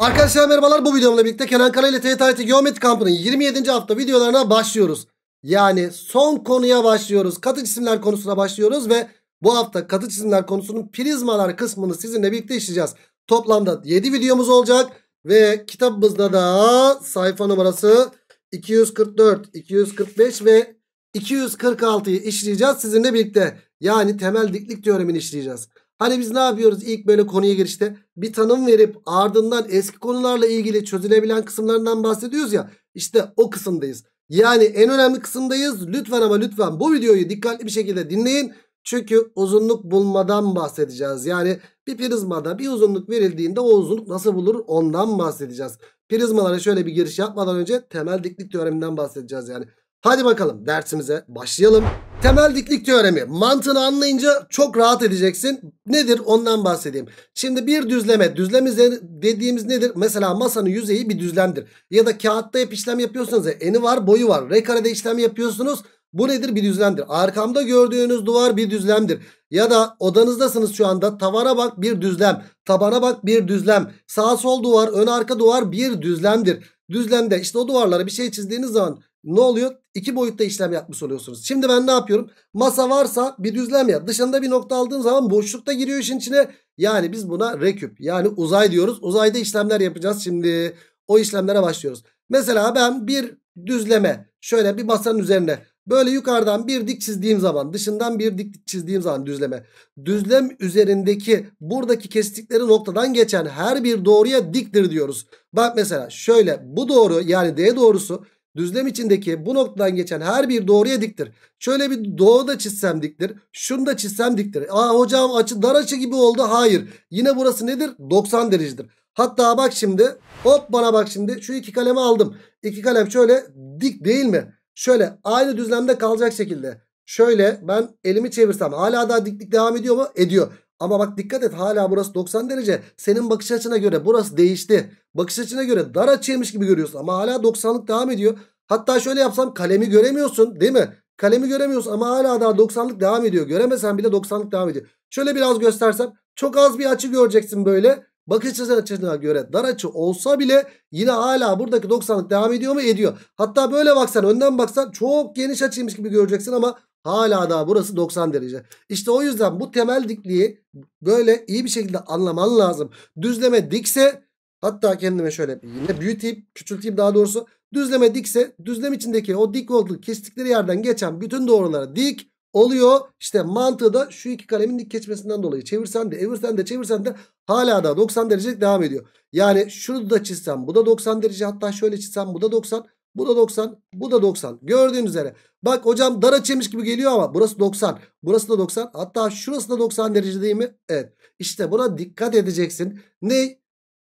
Arkadaşlar merhabalar bu videomla birlikte Kenan Kara ile TTIT Geometri Kampı'nın 27. hafta videolarına başlıyoruz. Yani son konuya başlıyoruz. Katı cisimler konusuna başlıyoruz ve bu hafta katı cisimler konusunun prizmalar kısmını sizinle birlikte işleyeceğiz. Toplamda 7 videomuz olacak ve kitabımızda da sayfa numarası 244, 245 ve 246'yı işleyeceğiz sizinle birlikte. Yani temel diklik teoremini işleyeceğiz. Hani biz ne yapıyoruz ilk böyle konuya girişte? Bir tanım verip ardından eski konularla ilgili çözülebilen kısımlarından bahsediyoruz ya. İşte o kısımdayız. Yani en önemli kısımdayız. Lütfen ama lütfen bu videoyu dikkatli bir şekilde dinleyin. Çünkü uzunluk bulmadan bahsedeceğiz. Yani bir prizmada bir uzunluk verildiğinde o uzunluk nasıl bulur ondan bahsedeceğiz. Prizmalara şöyle bir giriş yapmadan önce temel diklik teoreminden bahsedeceğiz yani. Hadi bakalım dersimize başlayalım. Temel diklik teoremi. Mantığını anlayınca çok rahat edeceksin. Nedir ondan bahsedeyim. Şimdi bir düzleme. Düzlem dediğimiz nedir? Mesela masanın yüzeyi bir düzlemdir. Ya da kağıtta hep işlem yapıyorsanız ya, eni var boyu var. R karede işlem yapıyorsunuz. Bu nedir? Bir düzlemdir. Arkamda gördüğünüz duvar bir düzlemdir. Ya da odanızdasınız şu anda. Tavana bak bir düzlem. Tabana bak bir düzlem. Sağ sol duvar, ön arka duvar bir düzlemdir düzlemde işte o duvarlara bir şey çizdiğiniz zaman ne oluyor? İki boyutta işlem yapmış oluyorsunuz. Şimdi ben ne yapıyorum? Masa varsa bir düzlem ya. Dışında bir nokta aldığım zaman boşlukta giriyor işin içine. Yani biz buna reküp yani uzay diyoruz. Uzayda işlemler yapacağız şimdi. O işlemlere başlıyoruz. Mesela ben bir düzleme şöyle bir masanın üzerine Böyle yukarıdan bir dik çizdiğim zaman dışından bir dik çizdiğim zaman düzleme. Düzlem üzerindeki buradaki kestikleri noktadan geçen her bir doğruya diktir diyoruz. Bak mesela şöyle bu doğru yani D doğrusu düzlem içindeki bu noktadan geçen her bir doğruya diktir. Şöyle bir doğu da çizsem diktir. Şunu da çizsem diktir. Aa hocam açı dar açı gibi oldu. Hayır. Yine burası nedir? 90 derecedir. Hatta bak şimdi hop bana bak şimdi şu iki kalemi aldım. İki kalem şöyle dik değil mi? Şöyle aynı düzlemde kalacak şekilde. Şöyle ben elimi çevirsem hala daha diklik devam ediyor mu? Ediyor. Ama bak dikkat et hala burası 90 derece. Senin bakış açına göre burası değişti. Bakış açına göre dar açıymış gibi görüyorsun ama hala 90'lık devam ediyor. Hatta şöyle yapsam kalemi göremiyorsun değil mi? Kalemi göremiyorsun ama hala daha 90'lık devam ediyor. Göremesen bile 90'lık devam ediyor. Şöyle biraz göstersem çok az bir açı göreceksin böyle bakış açısına göre dar açı olsa bile yine hala buradaki 90'lık devam ediyor mu? Ediyor. Hatta böyle baksan önden baksan çok geniş açıymış gibi göreceksin ama hala daha burası 90 derece. İşte o yüzden bu temel dikliği böyle iyi bir şekilde anlaman lazım. Düzleme dikse hatta kendime şöyle yine büyüteyim küçülteyim daha doğrusu. Düzleme dikse düzlem içindeki o dik olduğu kestikleri yerden geçen bütün doğrulara dik oluyor. İşte mantığı da şu iki kalemin dik geçmesinden dolayı. Çevirsen de evirsen de çevirsen de hala da 90 derece devam ediyor. Yani şunu da çizsem bu da 90 derece hatta şöyle çizsem bu da 90. Bu da 90. Bu da 90. Gördüğünüz üzere. Bak hocam dar açıymış gibi geliyor ama burası 90. Burası da 90. Hatta şurası da 90 derece değil mi? Evet. İşte buna dikkat edeceksin. Ne?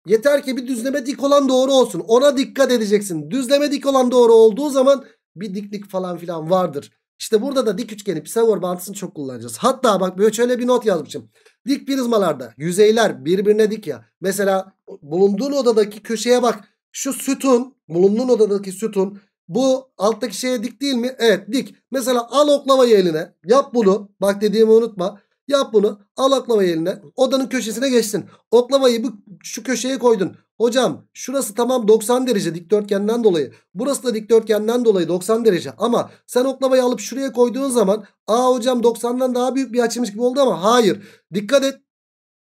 Yeter ki bir düzleme dik olan doğru olsun. Ona dikkat edeceksin. Düzleme dik olan doğru olduğu zaman bir diklik falan filan vardır. İşte burada da dik üçgeni Pisagor bağıntısını çok kullanacağız. Hatta bak böyle şöyle bir not yazmışım. Dik prizmalarda yüzeyler birbirine dik ya. Mesela bulunduğun odadaki köşeye bak. Şu sütun bulunduğun odadaki sütun bu alttaki şeye dik değil mi? Evet dik. Mesela al oklavayı eline yap bunu. Bak dediğimi unutma. Yap bunu. Al oklavayı eline. Odanın köşesine geçsin. Oklavayı bu, şu köşeye koydun. Hocam şurası tamam 90 derece dikdörtgenden dolayı. Burası da dikdörtgenden dolayı 90 derece. Ama sen oklavayı alıp şuraya koyduğun zaman aa hocam 90'dan daha büyük bir açıymış gibi oldu ama hayır. Dikkat et.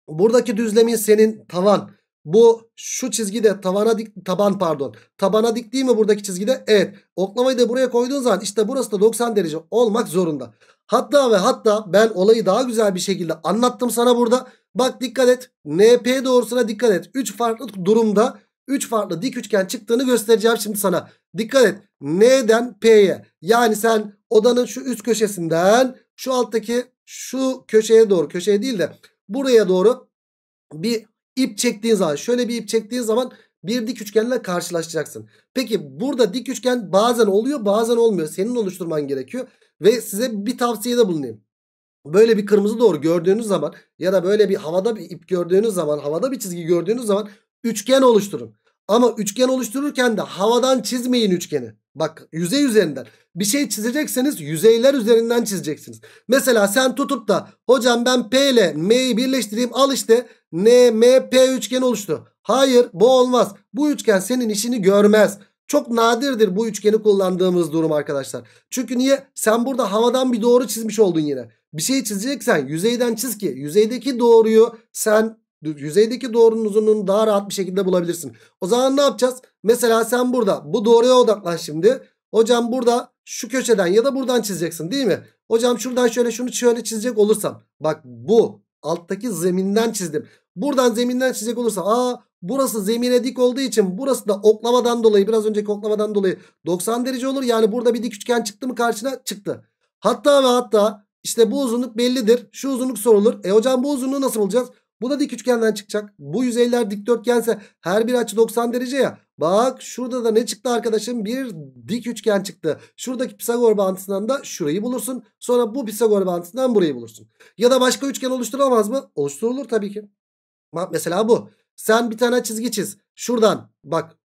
Buradaki düzlemin senin tavan. Bu şu çizgi de, tavana dik taban pardon. Tabana dik değil mi buradaki çizgide? Evet. Oklavayı da buraya koyduğun zaman işte burası da 90 derece olmak zorunda. Hatta ve hatta ben olayı daha güzel bir şekilde anlattım sana burada. Bak dikkat et. NP doğrusuna dikkat et. 3 farklı durumda 3 farklı dik üçgen çıktığını göstereceğim şimdi sana. Dikkat et. N'den P'ye. Yani sen odanın şu üst köşesinden şu alttaki şu köşeye doğru köşeye değil de buraya doğru bir ip çektiğin zaman şöyle bir ip çektiğin zaman bir dik üçgenle karşılaşacaksın. Peki burada dik üçgen bazen oluyor bazen olmuyor. Senin oluşturman gerekiyor. Ve size bir tavsiyede bulunayım. Böyle bir kırmızı doğru gördüğünüz zaman ya da böyle bir havada bir ip gördüğünüz zaman havada bir çizgi gördüğünüz zaman üçgen oluşturun. Ama üçgen oluştururken de havadan çizmeyin üçgeni. Bak yüzey üzerinden. Bir şey çizecekseniz yüzeyler üzerinden çizeceksiniz. Mesela sen tutup da hocam ben P ile M'yi birleştireyim al işte NMP üçgeni oluştu. Hayır bu olmaz. Bu üçgen senin işini görmez. Çok nadirdir bu üçgeni kullandığımız durum arkadaşlar. Çünkü niye? Sen burada havadan bir doğru çizmiş oldun yine. Bir şey çizeceksen yüzeyden çiz ki yüzeydeki doğruyu sen yüzeydeki doğrunun uzunluğunu daha rahat bir şekilde bulabilirsin. O zaman ne yapacağız? Mesela sen burada bu doğruya odaklan şimdi. Hocam burada şu köşeden ya da buradan çizeceksin değil mi? Hocam şuradan şöyle şunu şöyle çizecek olursam. Bak bu alttaki zeminden çizdim. Buradan zeminden çizecek olursam. Aa Burası zemine dik olduğu için burası da oklamadan dolayı biraz önceki oklamadan dolayı 90 derece olur. Yani burada bir dik üçgen çıktı mı karşına çıktı. Hatta ve hatta işte bu uzunluk bellidir. Şu uzunluk sorulur. E hocam bu uzunluğu nasıl bulacağız? Bu da dik üçgenden çıkacak. Bu yüzeyler dikdörtgense her bir açı 90 derece ya. Bak şurada da ne çıktı arkadaşım? Bir dik üçgen çıktı. Şuradaki Pisagor bağıntısından da şurayı bulursun. Sonra bu Pisagor bağıntısından burayı bulursun. Ya da başka üçgen oluşturulamaz mı? Oluşturulur tabii ki. Mesela bu. Sen bir tane çizgi çiz. Şuradan bak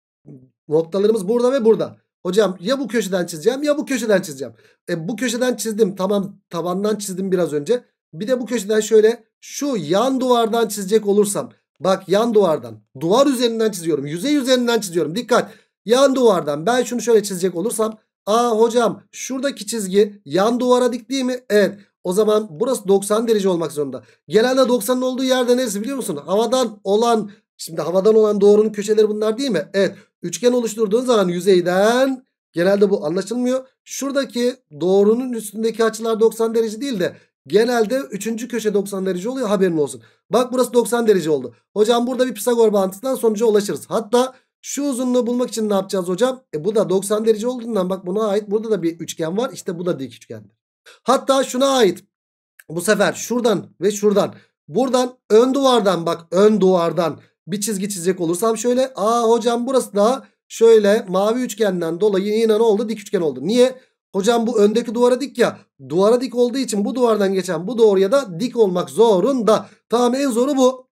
noktalarımız burada ve burada. Hocam ya bu köşeden çizeceğim ya bu köşeden çizeceğim. E, bu köşeden çizdim tamam tabandan çizdim biraz önce. Bir de bu köşeden şöyle şu yan duvardan çizecek olursam. Bak yan duvardan duvar üzerinden çiziyorum yüzey üzerinden çiziyorum dikkat. Yan duvardan ben şunu şöyle çizecek olursam. Aa hocam şuradaki çizgi yan duvara dik değil mi? Evet o zaman burası 90 derece olmak zorunda. Genelde 90'ın olduğu yerde neresi biliyor musun? Havadan olan şimdi havadan olan doğrunun köşeleri bunlar değil mi? Evet. Üçgen oluşturduğun zaman yüzeyden genelde bu anlaşılmıyor. Şuradaki doğrunun üstündeki açılar 90 derece değil de genelde 3. köşe 90 derece oluyor haberin olsun. Bak burası 90 derece oldu. Hocam burada bir Pisagor bağıntısından sonuca ulaşırız. Hatta şu uzunluğu bulmak için ne yapacağız hocam? E bu da 90 derece olduğundan bak buna ait burada da bir üçgen var. İşte bu da dik üçgendir. Hatta şuna ait bu sefer şuradan ve şuradan buradan ön duvardan bak ön duvardan bir çizgi çizecek olursam şöyle. Aa hocam burası da şöyle mavi üçgenden dolayı yine ne oldu dik üçgen oldu. Niye? Hocam bu öndeki duvara dik ya. Duvara dik olduğu için bu duvardan geçen bu doğruya da dik olmak zorunda. Tamam en zoru bu.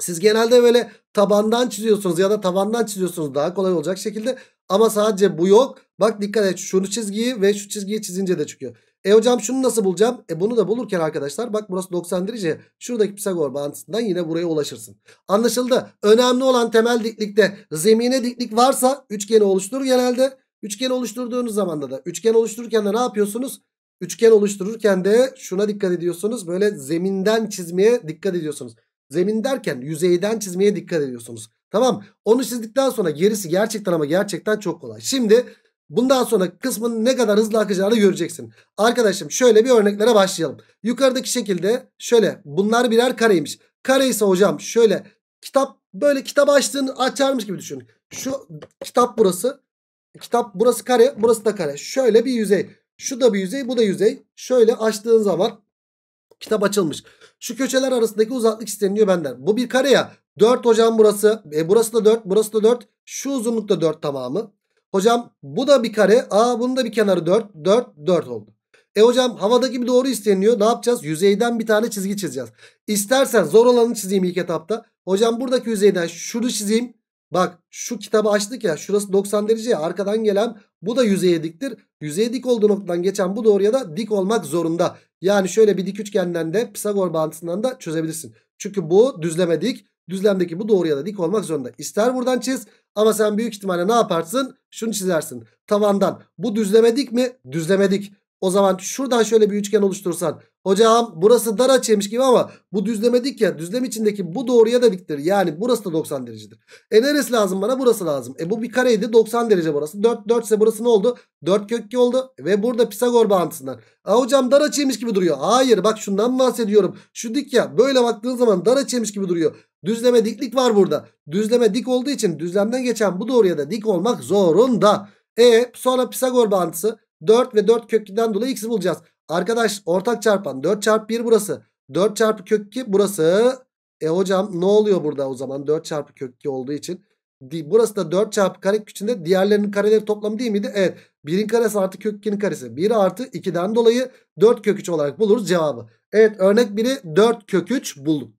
Siz genelde böyle tabandan çiziyorsunuz ya da tavandan çiziyorsunuz daha kolay olacak şekilde. Ama sadece bu yok. Bak dikkat et şunu çizgiyi ve şu çizgiyi çizince de çıkıyor. E hocam şunu nasıl bulacağım? E bunu da bulurken arkadaşlar bak burası 90 derece. Şuradaki Pisagor bağıntısından yine buraya ulaşırsın. Anlaşıldı. Önemli olan temel diklikte zemine diklik varsa üçgeni oluşturur genelde. Üçgen oluşturduğunuz zaman da üçgen oluştururken de ne yapıyorsunuz? Üçgen oluştururken de şuna dikkat ediyorsunuz. Böyle zeminden çizmeye dikkat ediyorsunuz. Zemin derken yüzeyden çizmeye dikkat ediyorsunuz. Tamam onu çizdikten sonra gerisi gerçekten ama gerçekten çok kolay. Şimdi Bundan sonra kısmının ne kadar hızlı akacağını göreceksin. Arkadaşım şöyle bir örneklere başlayalım. Yukarıdaki şekilde şöyle bunlar birer kareymiş. Kare ise hocam şöyle kitap böyle kitap açtığını açarmış gibi düşün. Şu kitap burası. Kitap burası kare burası da kare. Şöyle bir yüzey. Şu da bir yüzey bu da yüzey. Şöyle açtığın zaman kitap açılmış. Şu köşeler arasındaki uzaklık isteniliyor benden. Bu bir kare ya. 4 hocam burası. E, burası da 4 burası da 4. Şu uzunluk da 4 tamamı. Hocam bu da bir kare. Aa bunun da bir kenarı 4. 4, 4 oldu. E hocam havadaki bir doğru isteniyor. Ne yapacağız? Yüzeyden bir tane çizgi çizeceğiz. İstersen zor olanı çizeyim ilk etapta. Hocam buradaki yüzeyden şunu çizeyim. Bak şu kitabı açtık ya şurası 90 derece ya, arkadan gelen bu da yüzeye diktir. Yüzeye dik olduğu noktadan geçen bu doğruya da dik olmak zorunda. Yani şöyle bir dik üçgenden de Pisagor bağıntısından da çözebilirsin. Çünkü bu düzleme dik düzlemdeki bu doğruya da dik olmak zorunda. İster buradan çiz ama sen büyük ihtimalle ne yaparsın? Şunu çizersin. Tavandan bu düzlemedik mi? Düzlemedik. O zaman şuradan şöyle bir üçgen oluştursan. Hocam burası dar açıymış gibi ama bu düzleme dik ya. Düzlem içindeki bu doğruya da diktir. Yani burası da 90 derecedir. E neresi lazım bana? Burası lazım. E bu bir kareydi. 90 derece burası. 4, 4 ise burası ne oldu? 4 kökü oldu. Ve burada Pisagor bağıntısından. A e, hocam dar açıymış gibi duruyor. Hayır bak şundan bahsediyorum. Şu dik ya. Böyle baktığın zaman dar açıymış gibi duruyor. Düzleme diklik var burada. Düzleme dik olduğu için düzlemden geçen bu doğruya da dik olmak zorunda. E sonra Pisagor bağıntısı 4 ve 4 kök dolayı x'i bulacağız. Arkadaş ortak çarpan 4 çarpı 1 burası. 4 çarpı kök 2 burası. E hocam ne oluyor burada o zaman 4 çarpı kök 2 olduğu için. Burası da 4 çarpı kare içinde diğerlerinin kareleri toplamı değil miydi? Evet. 1'in karesi artı kök 2'nin karesi. 1 artı 2'den dolayı 4 kök 3 olarak buluruz cevabı. Evet örnek 1'i 4 kök 3 buldum.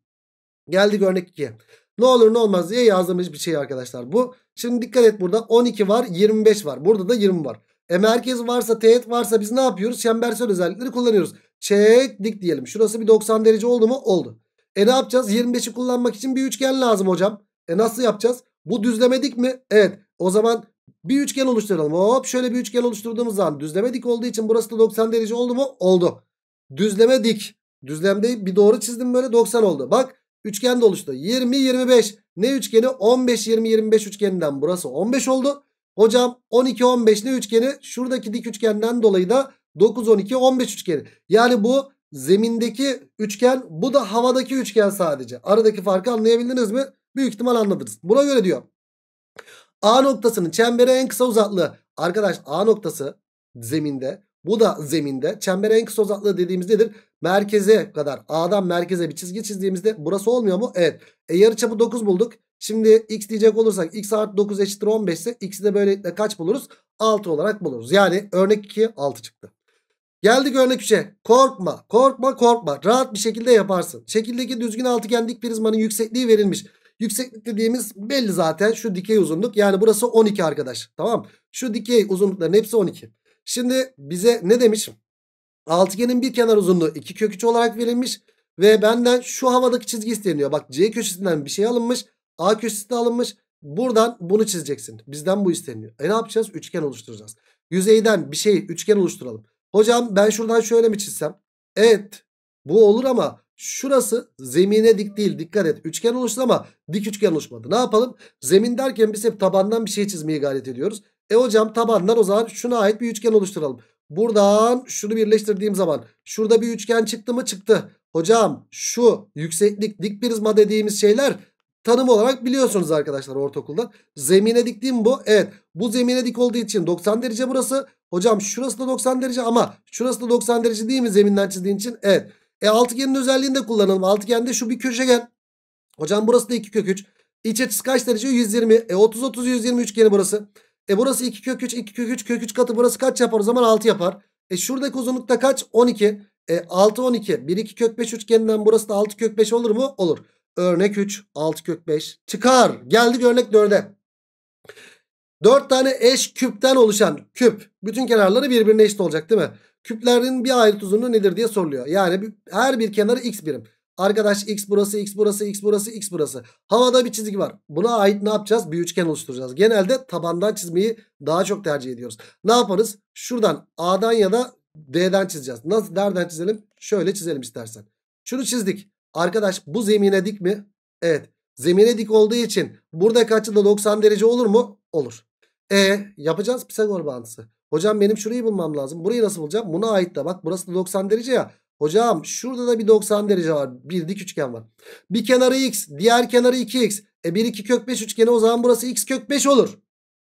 Geldik örnek 2'ye. Ne olur ne olmaz diye yazdığımız bir şey arkadaşlar bu. Şimdi dikkat et burada 12 var 25 var. Burada da 20 var. E merkez varsa teğet varsa biz ne yapıyoruz? Çembersel özellikleri kullanıyoruz. dik diyelim. Şurası bir 90 derece oldu mu? Oldu. E ne yapacağız? 25'i kullanmak için bir üçgen lazım hocam. E nasıl yapacağız? Bu düzlemedik mi? Evet. O zaman bir üçgen oluşturalım. Hop şöyle bir üçgen oluşturduğumuz zaman düzlemedik olduğu için burası da 90 derece oldu mu? Oldu. Düzleme dik. Düzlemde bir doğru çizdim böyle 90 oldu. Bak üçgen de oluştu. 20 25. Ne üçgeni? 15 20 25 üçgeninden burası 15 oldu. Hocam 12-15 ne üçgeni? Şuradaki dik üçgenden dolayı da 9-12-15 üçgeni. Yani bu zemindeki üçgen bu da havadaki üçgen sadece. Aradaki farkı anlayabildiniz mi? Büyük ihtimal anladınız. Buna göre diyor. A noktasının çembere en kısa uzaklığı. Arkadaş A noktası zeminde. Bu da zeminde. Çembere en kısa uzaklığı dediğimiz nedir? Merkeze kadar. A'dan merkeze bir çizgi çizdiğimizde burası olmuyor mu? Evet. E yarıçapı 9 bulduk. Şimdi x diyecek olursak x artı 9 eşittir 15 ise x'i de böylelikle kaç buluruz? 6 olarak buluruz. Yani örnek 2 6 çıktı. Geldik örnek 3'e. Korkma, korkma, korkma. Rahat bir şekilde yaparsın. Şekildeki düzgün altıgen dik prizmanın yüksekliği verilmiş. Yükseklik dediğimiz belli zaten şu dikey uzunluk. Yani burası 12 arkadaş. Tamam. Şu dikey uzunlukların hepsi 12. Şimdi bize ne demiş? Altıgenin bir kenar uzunluğu 2 kök 3 olarak verilmiş. Ve benden şu havadaki çizgi isteniyor. Bak C köşesinden bir şey alınmış. A köşesinde alınmış. Buradan bunu çizeceksin. Bizden bu isteniyor. E ne yapacağız? Üçgen oluşturacağız. Yüzeyden bir şey üçgen oluşturalım. Hocam ben şuradan şöyle mi çizsem? Evet. Bu olur ama şurası zemine dik değil. Dikkat et. Üçgen oluştu ama dik üçgen oluşmadı. Ne yapalım? Zemin derken biz hep tabandan bir şey çizmeye gayret ediyoruz. E hocam tabandan o zaman şuna ait bir üçgen oluşturalım. Buradan şunu birleştirdiğim zaman şurada bir üçgen çıktı mı çıktı. Hocam şu yükseklik dik prizma dediğimiz şeyler Tanım olarak biliyorsunuz arkadaşlar ortaokulda. Zemine dik değil mi bu? Evet. Bu zemine dik olduğu için 90 derece burası. Hocam şurası da 90 derece ama şurası da 90 derece değil mi zeminden çizdiğin için? Evet. E altıgenin özelliğini de kullanalım. Altıgende şu bir köşegen. Hocam burası da 2 kök 3. İç açısı kaç derece? 120. E 30 30 120 üçgeni burası. E burası 2 kök 3 2 kök 3 kök 3 katı burası kaç yapar? O zaman 6 yapar. E şuradaki uzunlukta kaç? 12. E 6 12. 1 2 kök 5 üçgeninden burası da 6 kök 5 olur mu? Olur. Örnek 3 6 kök 5 çıkar. Geldik örnek 4'e. 4 tane eş küpten oluşan küp. Bütün kenarları birbirine eşit olacak değil mi? Küplerin bir ayrıt uzunluğu nedir diye soruluyor. Yani her bir kenarı x birim. Arkadaş x burası, x burası, x burası, x burası. Havada bir çizgi var. Buna ait ne yapacağız? Bir üçgen oluşturacağız. Genelde tabandan çizmeyi daha çok tercih ediyoruz. Ne yaparız? Şuradan A'dan ya da D'den çizeceğiz. Nasıl, nereden çizelim? Şöyle çizelim istersen. Şunu çizdik. Arkadaş bu zemine dik mi? Evet. Zemine dik olduğu için burada açı da 90 derece olur mu? Olur. E yapacağız Pisagor bağıntısı. Hocam benim şurayı bulmam lazım. Burayı nasıl bulacağım? Buna ait de bak burası da 90 derece ya. Hocam şurada da bir 90 derece var. Bir dik üçgen var. Bir kenarı x, diğer kenarı 2x. E 1 2 kök 5 üçgeni o zaman burası x kök 5 olur.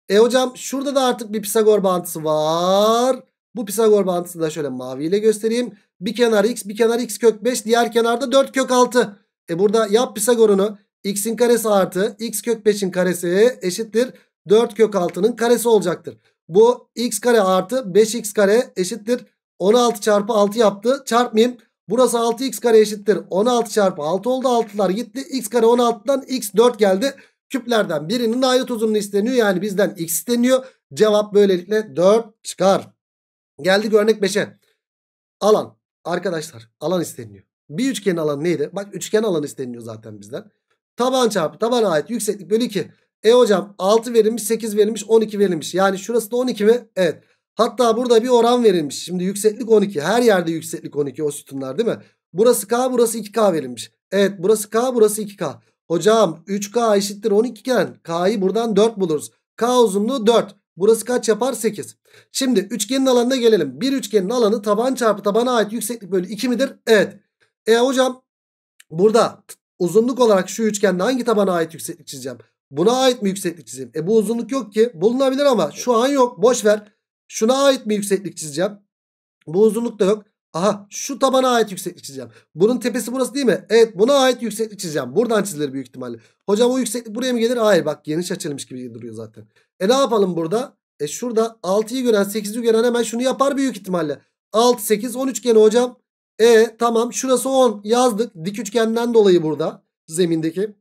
E hocam şurada da artık bir Pisagor bağıntısı var. Bu Pisagor bağıntısını da şöyle maviyle göstereyim. Bir kenar x bir kenar x kök 5 diğer kenarda 4 kök 6. E burada yap Pisagor'unu x'in karesi artı x kök 5'in karesi eşittir 4 kök 6'nın karesi olacaktır. Bu x kare artı 5x kare eşittir 16 çarpı 6 yaptı çarpmayayım. Burası 6x kare eşittir 16 çarpı 6 oldu 6'lar gitti x kare 16'dan x 4 geldi. Küplerden birinin ayrı uzunluğu isteniyor yani bizden x isteniyor. Cevap böylelikle 4 çıkar. Geldi örnek 5'e. Alan. Arkadaşlar alan isteniyor Bir üçgenin alanı neydi? Bak üçgen alanı isteniyor zaten bizden. Taban çarpı tabana ait yükseklik bölü 2. E hocam 6 verilmiş 8 verilmiş 12 verilmiş. Yani şurası da 12 mi? Evet. Hatta burada bir oran verilmiş. Şimdi yükseklik 12. Her yerde yükseklik 12 o sütunlar değil mi? Burası K burası 2K verilmiş. Evet burası K burası 2K. Hocam 3K eşittir 12 iken K'yı buradan 4 buluruz. K uzunluğu 4. Burası kaç yapar? 8. Şimdi üçgenin alanına gelelim. Bir üçgenin alanı taban çarpı tabana ait yükseklik bölü 2 midir? Evet. E hocam burada uzunluk olarak şu üçgende hangi tabana ait yükseklik çizeceğim? Buna ait mi yükseklik çizeyim? E bu uzunluk yok ki. Bulunabilir ama şu an yok. Boş ver. Şuna ait mi yükseklik çizeceğim? Bu uzunluk da yok. Aha şu tabana ait yükseklik çizeceğim. Bunun tepesi burası değil mi? Evet buna ait yükseklik çizeceğim. Buradan çizilir büyük ihtimalle. Hocam o yükseklik buraya mı gelir? Hayır bak geniş açılmış gibi duruyor zaten. E ne yapalım burada? E şurada 6'yı gören 8'i gören hemen şunu yapar büyük ihtimalle. 6 8 10 üçgeni hocam. E tamam şurası 10 yazdık. Dik üçgenden dolayı burada zemindeki.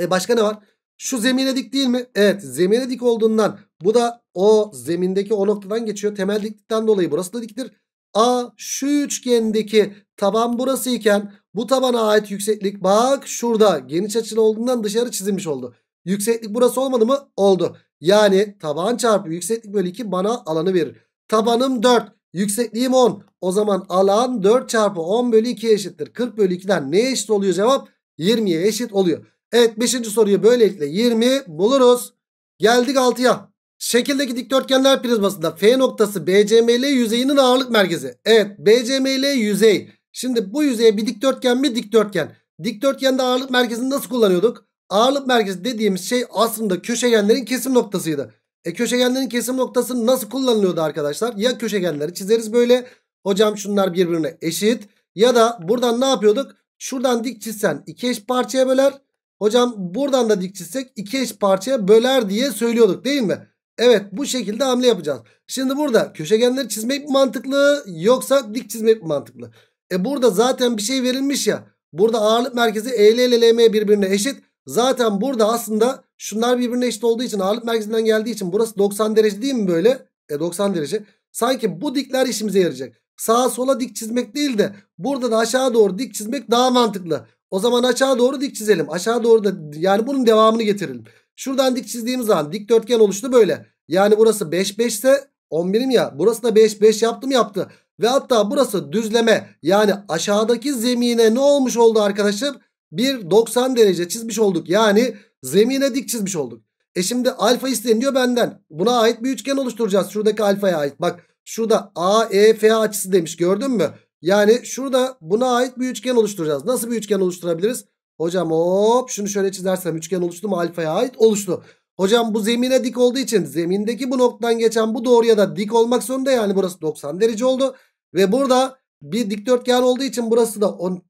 E başka ne var? Şu zemine dik değil mi? Evet zemine dik olduğundan bu da o zemindeki o noktadan geçiyor. Temel diklikten dolayı burası da diktir. A şu üçgendeki taban burası iken bu tabana ait yükseklik bak şurada geniş açılı olduğundan dışarı çizilmiş oldu. Yükseklik burası olmadı mı? Oldu. Yani taban çarpı yükseklik bölü 2 bana alanı verir. Tabanım 4. Yüksekliğim 10. O zaman alan 4 çarpı 10 bölü 2 eşittir. 40 bölü 2'den ne eşit oluyor cevap? 20'ye eşit oluyor. Evet 5. soruyu böylelikle 20 buluruz. Geldik 6'ya. Şekildeki dikdörtgenler prizmasında F noktası BCML yüzeyinin ağırlık merkezi. Evet BCML yüzey. Şimdi bu yüzeye bir dikdörtgen mi dikdörtgen. Dikdörtgende ağırlık merkezini nasıl kullanıyorduk? Ağırlık merkezi dediğimiz şey aslında köşegenlerin kesim noktasıydı. E köşegenlerin kesim noktası nasıl kullanılıyordu arkadaşlar? Ya köşegenleri çizeriz böyle. Hocam şunlar birbirine eşit. Ya da buradan ne yapıyorduk? Şuradan dik çizsen iki eş parçaya böler. Hocam buradan da dik çizsek iki eş parçaya böler diye söylüyorduk değil mi? Evet bu şekilde hamle yapacağız. Şimdi burada köşegenleri çizmek mi mantıklı yoksa dik çizmek mi mantıklı? E burada zaten bir şey verilmiş ya. Burada ağırlık merkezi EL ile LM birbirine eşit. Zaten burada aslında şunlar birbirine eşit olduğu için ağırlık merkezinden geldiği için burası 90 derece değil mi böyle? E 90 derece. Sanki bu dikler işimize yarayacak. Sağa sola dik çizmek değil de burada da aşağı doğru dik çizmek daha mantıklı. O zaman aşağı doğru dik çizelim. Aşağı doğru da yani bunun devamını getirelim. Şuradan dik çizdiğimiz zaman dikdörtgen oluştu böyle. Yani burası 5 5 ise 10 birim ya. Burası da 5 5 yaptım yaptı. Ve hatta burası düzleme yani aşağıdaki zemine ne olmuş oldu arkadaşım? Bir 90 derece çizmiş olduk. Yani zemine dik çizmiş olduk. E şimdi alfa isteniyor benden. Buna ait bir üçgen oluşturacağız. Şuradaki alfaya ait. Bak şurada AEF açısı demiş gördün mü? Yani şurada buna ait bir üçgen oluşturacağız. Nasıl bir üçgen oluşturabiliriz? Hocam hop şunu şöyle çizersem üçgen oluştu mu alfaya ait? Oluştu. Hocam bu zemine dik olduğu için zemindeki bu noktadan geçen bu doğruya da dik olmak zorunda yani burası 90 derece oldu. Ve burada bir dikdörtgen olduğu için burası da 10,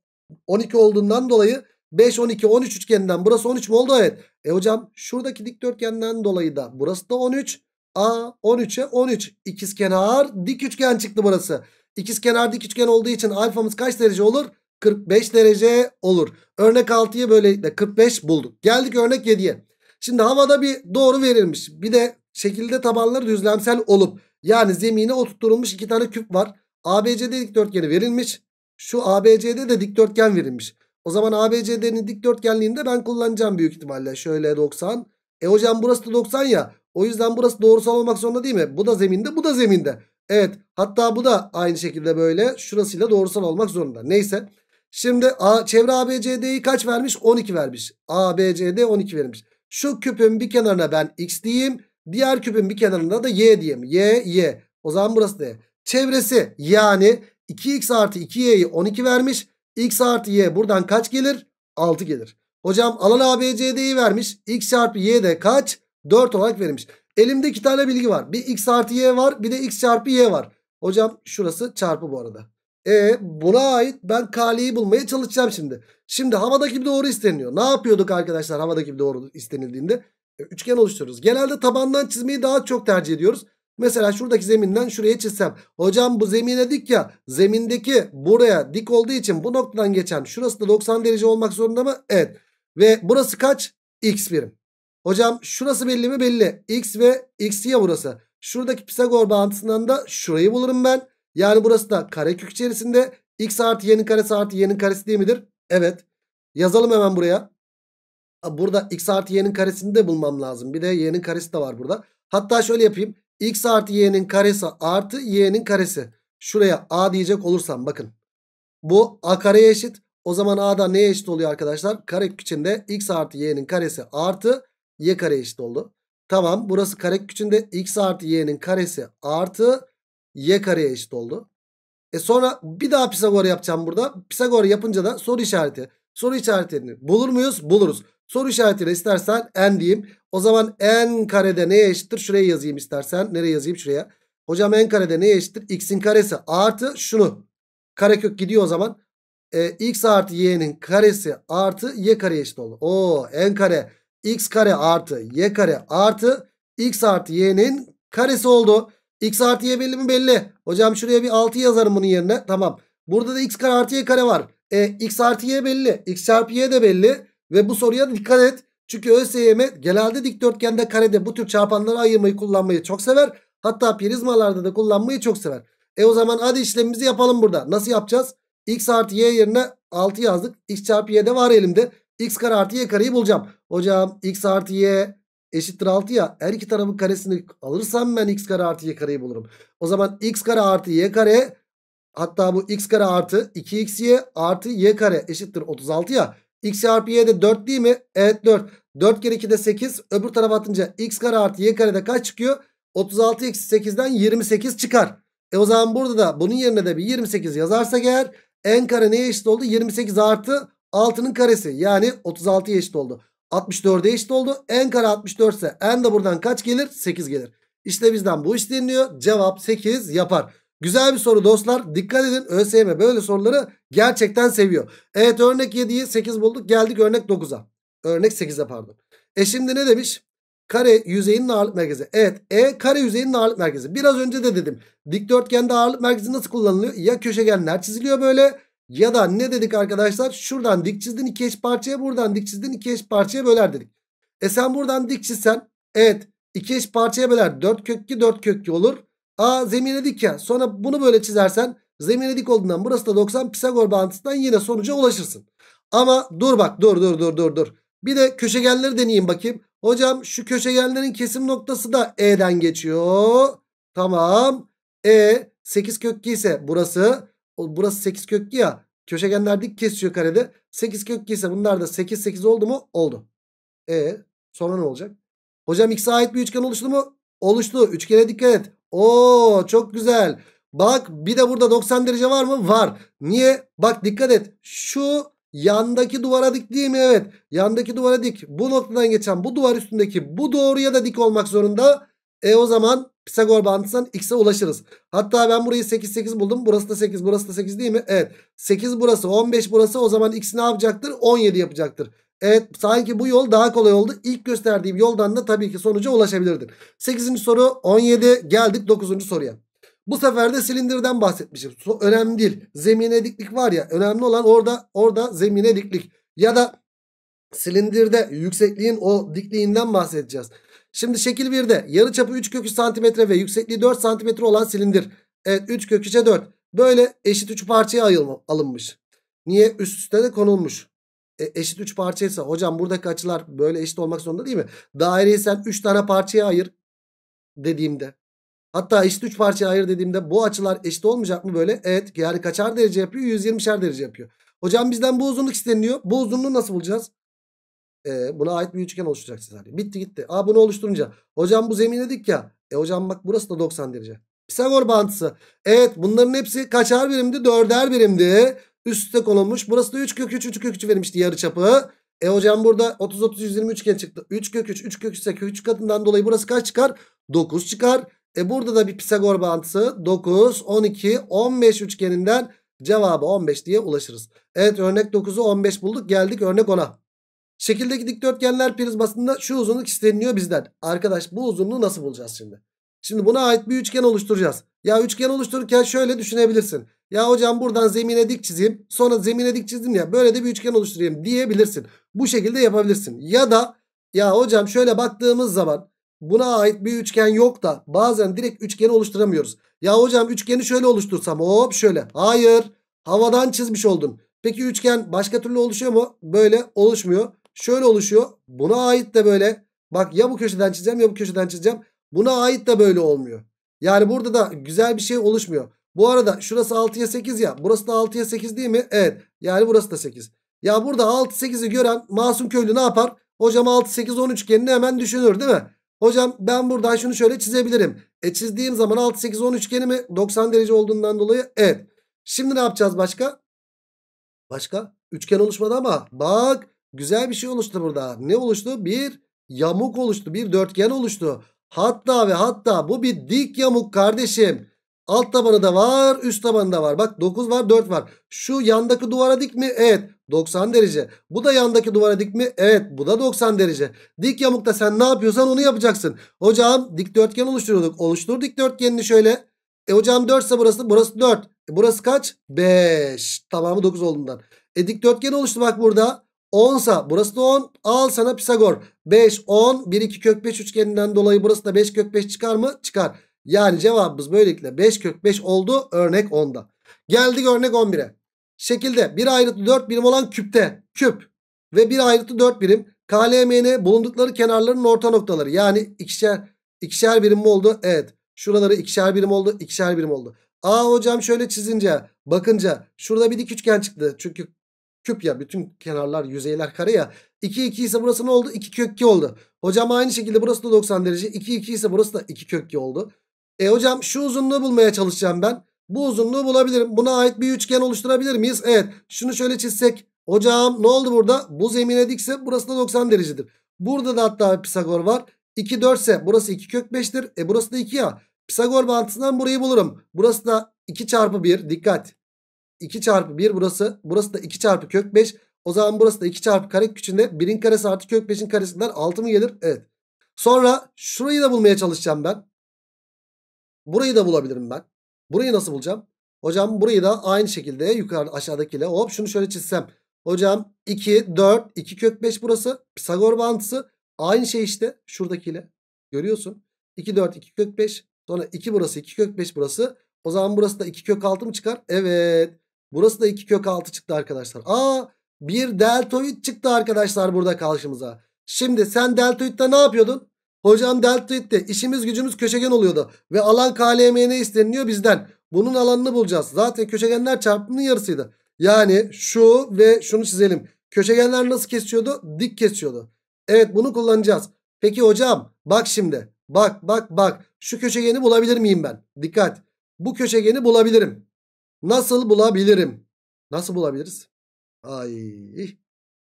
12 olduğundan dolayı 5, 12, 13 üçgeninden burası 13 mi oldu? Evet. E hocam şuradaki dikdörtgenden dolayı da burası da 13. A 13'e 13. kenar dik üçgen çıktı burası. İkiz kenar dik üçgen olduğu için alfamız kaç derece olur? 45 derece olur. Örnek 6'yı böylelikle 45 bulduk. Geldik örnek 7'ye. Şimdi havada bir doğru verilmiş. Bir de şekilde tabanları düzlemsel olup yani zemine oturtulmuş iki tane küp var. ABCD dikdörtgeni verilmiş. Şu ABC'de de dikdörtgen verilmiş. O zaman ABCD'nin dikdörtgenliğinde ben kullanacağım büyük ihtimalle. Şöyle 90. E hocam burası da 90 ya. O yüzden burası doğrusal olmak zorunda değil mi? Bu da zeminde bu da zeminde. Evet hatta bu da aynı şekilde böyle şurasıyla doğrusal olmak zorunda. Neyse. Şimdi A, çevre ABCD'yi kaç vermiş? 12 vermiş. ABCD 12 vermiş. Şu küpün bir kenarına ben X diyeyim. Diğer küpün bir kenarına da Y diyeyim. Y, Y. O zaman burası da Y. Çevresi yani 2X artı 2Y'yi 12 vermiş. X artı Y buradan kaç gelir? 6 gelir. Hocam alan ABCD'yi vermiş. X çarpı Y de kaç? 4 olarak verilmiş. Elimde iki tane bilgi var. Bir X artı Y var bir de X çarpı Y var. Hocam şurası çarpı bu arada. E buna ait ben kaleyi bulmaya çalışacağım şimdi. Şimdi havadaki bir doğru isteniyor. Ne yapıyorduk arkadaşlar havadaki bir doğru istenildiğinde? E, üçgen oluşturuyoruz. Genelde tabandan çizmeyi daha çok tercih ediyoruz. Mesela şuradaki zeminden şuraya çizsem. Hocam bu zemine dik ya. Zemindeki buraya dik olduğu için bu noktadan geçen şurası da 90 derece olmak zorunda mı? Evet. Ve burası kaç? X birim. Hocam şurası belli mi? Belli. X ve X ya burası. Şuradaki Pisagor bağıntısından da şurayı bulurum ben. Yani burası da karekök içerisinde x artı y'nin karesi artı y'nin karesi değil midir? Evet. Yazalım hemen buraya. Burada x artı y'nin karesini de bulmam lazım. Bir de y'nin karesi de var burada. Hatta şöyle yapayım. x artı y'nin karesi artı y'nin karesi. Şuraya a diyecek olursam bakın. Bu a kareye eşit. O zaman a da neye eşit oluyor arkadaşlar? Karekök içinde x artı y'nin karesi artı y kare eşit oldu. Tamam burası karekök içinde x artı y'nin karesi artı y kareye eşit oldu. E sonra bir daha Pisagor yapacağım burada. Pisagor yapınca da soru işareti. Soru işaretini bulur muyuz? Buluruz. Soru işaretiyle istersen n diyeyim. O zaman n karede neye eşittir? Şuraya yazayım istersen. Nereye yazayım? Şuraya. Hocam n karede neye eşittir? x'in karesi artı şunu. Karekök gidiyor o zaman. E, x artı y'nin karesi artı y kare eşit oldu. Oo n kare x kare artı y kare artı x artı y'nin karesi oldu. X artı y belli mi? Belli. Hocam şuraya bir 6 yazarım bunun yerine. Tamam. Burada da x kare artı y kare var. E, x artı y belli. X çarpı y de belli. Ve bu soruya dikkat et. Çünkü ÖSYM genelde dikdörtgende karede bu tür çarpanları ayırmayı kullanmayı çok sever. Hatta prizmalarda da kullanmayı çok sever. E o zaman hadi işlemimizi yapalım burada. Nasıl yapacağız? X artı y yerine 6 yazdık. X çarpı y de var elimde. X kare artı y kareyi bulacağım. Hocam x artı y eşittir 6 ya. Her iki tarafın karesini alırsam ben x kare artı y kareyi bulurum. O zaman x kare artı y kare hatta bu x kare artı 2xy artı y kare eşittir 36 ya. x çarpı y de 4 değil mi? Evet 4. 4 kere 2 de 8. Öbür tarafa atınca x kare artı y kare de kaç çıkıyor? 36 eksi 8'den 28 çıkar. E o zaman burada da bunun yerine de bir 28 yazarsak eğer n kare neye eşit oldu? 28 artı 6'nın karesi yani 36'ya eşit oldu. 64'e eşit oldu. N kare 64 ise N de buradan kaç gelir? 8 gelir. İşte bizden bu isteniyor. Cevap 8 yapar. Güzel bir soru dostlar. Dikkat edin ÖSYM böyle soruları gerçekten seviyor. Evet örnek 7'yi 8 bulduk. Geldik örnek 9'a. Örnek 8'e pardon. E şimdi ne demiş? Kare yüzeyinin ağırlık merkezi. Evet E kare yüzeyinin ağırlık merkezi. Biraz önce de dedim. Dikdörtgende ağırlık merkezi nasıl kullanılıyor? Ya köşegenler çiziliyor böyle ya da ne dedik arkadaşlar? Şuradan dik çizdin iki eş parçaya buradan dik çizdin iki eş parçaya böler dedik. E sen buradan dik çizsen evet iki eş parçaya böler 4 kökü 4 kökü olur. A zemine dik ya sonra bunu böyle çizersen zemine dik olduğundan burası da 90 Pisagor bağıntısından yine sonuca ulaşırsın. Ama dur bak dur dur dur dur dur. Bir de köşegenleri deneyeyim bakayım. Hocam şu köşegenlerin kesim noktası da E'den geçiyor. Tamam. E 8 kökü ise burası burası 8 köklü ya. Köşegenler dik kesiyor karede. 8 köklü ise bunlar da 8 8 oldu mu? Oldu. E sonra ne olacak? Hocam x'e ait bir üçgen oluştu mu? Oluştu. Üçgene dikkat et. Oo çok güzel. Bak bir de burada 90 derece var mı? Var. Niye? Bak dikkat et. Şu yandaki duvara dik değil mi? Evet. Yandaki duvara dik. Bu noktadan geçen bu duvar üstündeki bu doğruya da dik olmak zorunda. E o zaman Pisagor bağıntısından x'e ulaşırız. Hatta ben burayı 8 8 buldum. Burası da 8 burası da 8 değil mi? Evet 8 burası 15 burası o zaman x ne yapacaktır? 17 yapacaktır. Evet sanki bu yol daha kolay oldu. İlk gösterdiğim yoldan da tabii ki sonuca ulaşabilirdin. 8. soru 17 geldik 9. soruya. Bu sefer de silindirden bahsetmişim. Önemli değil. Zemine diklik var ya önemli olan orada orada zemine diklik. Ya da silindirde yüksekliğin o dikliğinden bahsedeceğiz. Şimdi şekil 1'de çapı 3 kökü santimetre ve yüksekliği 4 santimetre olan silindir. Evet 3 kök 3'e 4. Böyle eşit 3 parçaya alınmış. Niye? Üst üste de konulmuş. E, eşit 3 parçaysa hocam buradaki açılar böyle eşit olmak zorunda değil mi? Daireyi sen 3 tane parçaya ayır dediğimde. Hatta eşit 3 parçaya ayır dediğimde bu açılar eşit olmayacak mı böyle? Evet yani kaçar derece yapıyor? 120'şer derece yapıyor. Hocam bizden bu uzunluk isteniyor. Bu uzunluğu nasıl bulacağız? e, buna ait bir üçgen oluşturacaksınız. Hani. Bitti gitti. Aa bunu oluşturunca. Hocam bu zemin dedik ya. E hocam bak burası da 90 derece. Pisagor bağıntısı. Evet bunların hepsi kaçar birimdi? Dörder birimdi. Üste konulmuş. Burası da 3 kök 3 3 kök 3 vermişti yarı çapı. E hocam burada 30 30 120 üçgen çıktı. 3 kök 3 3 kök 3 ise kök 3 katından dolayı burası kaç çıkar? 9 çıkar. E burada da bir Pisagor bağıntısı 9 12 15 üçgeninden cevabı 15 diye ulaşırız. Evet örnek 9'u 15 bulduk geldik örnek 10'a. Şekildeki dikdörtgenler prizmasında şu uzunluk isteniliyor bizden. Arkadaş bu uzunluğu nasıl bulacağız şimdi? Şimdi buna ait bir üçgen oluşturacağız. Ya üçgen oluştururken şöyle düşünebilirsin. Ya hocam buradan zemine dik çizeyim. Sonra zemine dik çizdim ya böyle de bir üçgen oluşturayım diyebilirsin. Bu şekilde yapabilirsin. Ya da ya hocam şöyle baktığımız zaman buna ait bir üçgen yok da bazen direkt üçgeni oluşturamıyoruz. Ya hocam üçgeni şöyle oluştursam hop şöyle. Hayır havadan çizmiş oldun. Peki üçgen başka türlü oluşuyor mu? Böyle oluşmuyor. Şöyle oluşuyor. Buna ait de böyle. Bak ya bu köşeden çizeceğim ya bu köşeden çizeceğim. Buna ait de böyle olmuyor. Yani burada da güzel bir şey oluşmuyor. Bu arada şurası 6'ya 8 ya. Burası da 6'ya 8 değil mi? Evet. Yani burası da 8. Ya burada 6 8'i gören masum köylü ne yapar? Hocam 6 8 10 üçgenini hemen düşünür değil mi? Hocam ben buradan şunu şöyle çizebilirim. E çizdiğim zaman 6 8 10 üçgeni mi 90 derece olduğundan dolayı evet. Şimdi ne yapacağız başka? Başka? Üçgen oluşmadı ama bak Güzel bir şey oluştu burada. Ne oluştu? Bir yamuk oluştu. Bir dörtgen oluştu. Hatta ve hatta bu bir dik yamuk kardeşim. Alt tabanı da var üst tabanı da var. Bak 9 var 4 var. Şu yandaki duvara dik mi? Evet 90 derece. Bu da yandaki duvara dik mi? Evet bu da 90 derece. Dik yamukta sen ne yapıyorsan onu yapacaksın. Hocam dik dörtgen oluşturuyorduk. Oluştur dikdörtgenini şöyle. E hocam 4 ise burası burası 4. E burası kaç? 5. Tamamı 9 olduğundan. E dörtgen oluştu bak burada. 10 sa burası da 10. Al sana Pisagor. 5, 10. 1, 2 kök 5 üçgeninden dolayı burası da 5 kök 5 çıkar mı? Çıkar. Yani cevabımız böylelikle 5 kök 5 oldu. Örnek 10'da. Geldik örnek 11'e. Şekilde 1 ayrıtı 4 birim olan küpte küp ve 1 ayrıtı 4 birim KLMN bulundukları kenarların orta noktaları. Yani ikişer, ikişer birim mi oldu? Evet. Şuraları ikişer birim oldu. ikişer birim oldu. Aa hocam şöyle çizince bakınca şurada bir dik üçgen çıktı. Çünkü Küp ya bütün kenarlar yüzeyler kare ya. 2 2 ise burası ne oldu? 2 kök 2 oldu. Hocam aynı şekilde burası da 90 derece. 2 2 ise burası da 2 kök 2 oldu. E hocam şu uzunluğu bulmaya çalışacağım ben. Bu uzunluğu bulabilirim. Buna ait bir üçgen oluşturabilir miyiz? Evet. Şunu şöyle çizsek. Hocam ne oldu burada? Bu zemine dikse burası da 90 derecedir. Burada da hatta Pisagor var. 2 4 ise burası 2 kök 5'tir. E burası da 2 ya. Pisagor bantısından burayı bulurum. Burası da 2 çarpı 1. Dikkat. 2 çarpı 1 burası. Burası da 2 çarpı kök 5. O zaman burası da 2 çarpı kare küçüğünde 1'in karesi artı kök 5'in karesinden 6 mı gelir? Evet. Sonra şurayı da bulmaya çalışacağım ben. Burayı da bulabilirim ben. Burayı nasıl bulacağım? Hocam burayı da aynı şekilde yukarı aşağıdakiyle hop şunu şöyle çizsem. Hocam 2, 4, 2 kök 5 burası. Pisagor bağıntısı. Aynı şey işte şuradakiyle. Görüyorsun. 2, 4, 2 kök 5. Sonra 2 burası, 2 kök 5 burası. O zaman burası da 2 kök 6 mı çıkar? Evet. Burası da 2 kök 6 çıktı arkadaşlar. Aa bir deltoid çıktı arkadaşlar burada karşımıza. Şimdi sen deltoid'de ne yapıyordun? Hocam deltoid'de işimiz gücümüz köşegen oluyordu. Ve alan ne isteniliyor bizden. Bunun alanını bulacağız. Zaten köşegenler çarpımının yarısıydı. Yani şu ve şunu çizelim. Köşegenler nasıl kesiyordu? Dik kesiyordu. Evet bunu kullanacağız. Peki hocam bak şimdi. Bak bak bak. Şu köşegeni bulabilir miyim ben? Dikkat. Bu köşegeni bulabilirim. Nasıl bulabilirim? Nasıl bulabiliriz? Ay.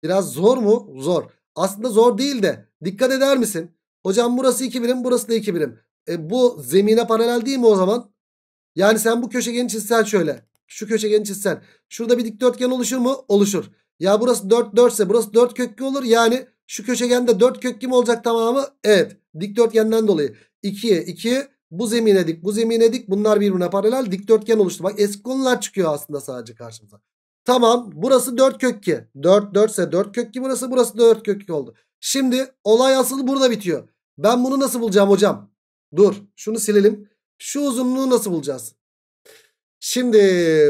Biraz zor mu? Zor. Aslında zor değil de dikkat eder misin? Hocam burası 2 birim burası da 2 birim. E, bu zemine paralel değil mi o zaman? Yani sen bu köşegeni çizsen şöyle. Şu köşegeni çizsen. Şurada bir dikdörtgen oluşur mu? Oluşur. Ya burası 4 4 ise burası 4 köklü olur. Yani şu köşegende 4 köklü mü olacak tamamı? Evet. Dikdörtgenden dolayı. 2'ye 2 bu zemine dik bu zemine dik bunlar birbirine paralel dikdörtgen oluştu. Bak eski konular çıkıyor aslında sadece karşımıza. Tamam burası 4 kök 2. 4 4 ise 4 kök 2 burası burası 4 kök 2 oldu. Şimdi olay asıl burada bitiyor. Ben bunu nasıl bulacağım hocam? Dur şunu silelim. Şu uzunluğu nasıl bulacağız? Şimdi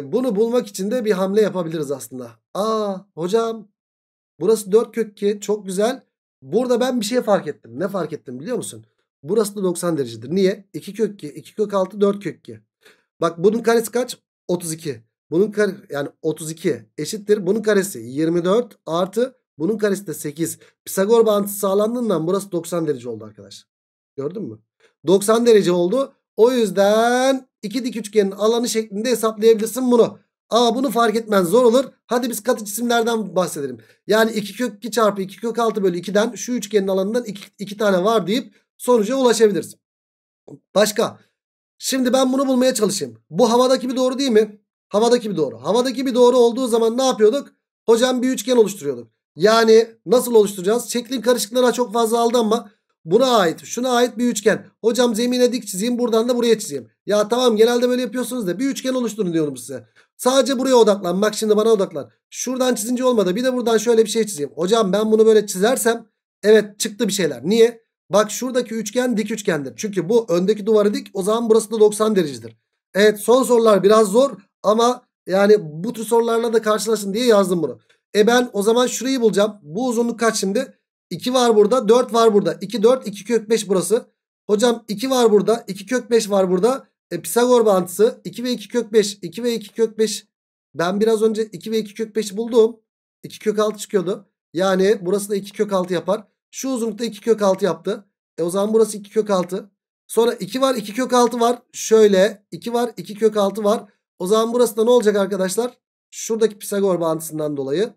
bunu bulmak için de bir hamle yapabiliriz aslında. Aa hocam burası 4 kök 2 çok güzel. Burada ben bir şey fark ettim. Ne fark ettim biliyor musun? Burası da 90 derecedir. Niye? 2 kök 2. 2 kök 6 4 kök 2. Bak bunun karesi kaç? 32. Bunun kare yani 32 eşittir. Bunun karesi 24 artı bunun karesi de 8. Pisagor bağıntısı sağlandığından burası 90 derece oldu arkadaş. Gördün mü? 90 derece oldu. O yüzden iki dik üçgenin alanı şeklinde hesaplayabilirsin bunu. Aa bunu fark etmen zor olur. Hadi biz katı cisimlerden bahsedelim. Yani 2 kök 2 çarpı 2 kök 6 bölü 2'den şu üçgenin alanından 2, 2 tane var deyip sonuca ulaşabiliriz. Başka. Şimdi ben bunu bulmaya çalışayım. Bu havadaki bir doğru değil mi? Havadaki bir doğru. Havadaki bir doğru olduğu zaman ne yapıyorduk? Hocam bir üçgen oluşturuyorduk. Yani nasıl oluşturacağız? Şeklin karışıklığına çok fazla aldanma. Buna ait, şuna ait bir üçgen. Hocam zemine dik çizeyim, buradan da buraya çizeyim. Ya tamam genelde böyle yapıyorsunuz da bir üçgen oluşturun diyorum size. Sadece buraya odaklan. Bak şimdi bana odaklan. Şuradan çizince olmadı. Bir de buradan şöyle bir şey çizeyim. Hocam ben bunu böyle çizersem evet çıktı bir şeyler. Niye? Bak şuradaki üçgen dik üçgendir. Çünkü bu öndeki duvarı dik o zaman burası da 90 derecedir. Evet son sorular biraz zor ama yani bu tür sorularla da karşılaşın diye yazdım bunu. E ben o zaman şurayı bulacağım. Bu uzunluk kaç şimdi? 2 var burada 4 var burada. 2 4 2 kök 5 burası. Hocam 2 var burada 2 kök 5 var burada. E, Pisagor bağıntısı 2 ve 2 kök 5 2 ve 2 kök 5 ben biraz önce 2 ve 2 kök 5'i buldum. 2 kök 6 çıkıyordu. Yani burası da 2 kök 6 yapar. Şu uzunlukta 2 kök 6 yaptı. E o zaman burası 2 kök 6. Sonra 2 var 2 kök 6 var. Şöyle 2 var 2 kök 6 var. O zaman burası da ne olacak arkadaşlar? Şuradaki Pisagor bağıntısından dolayı.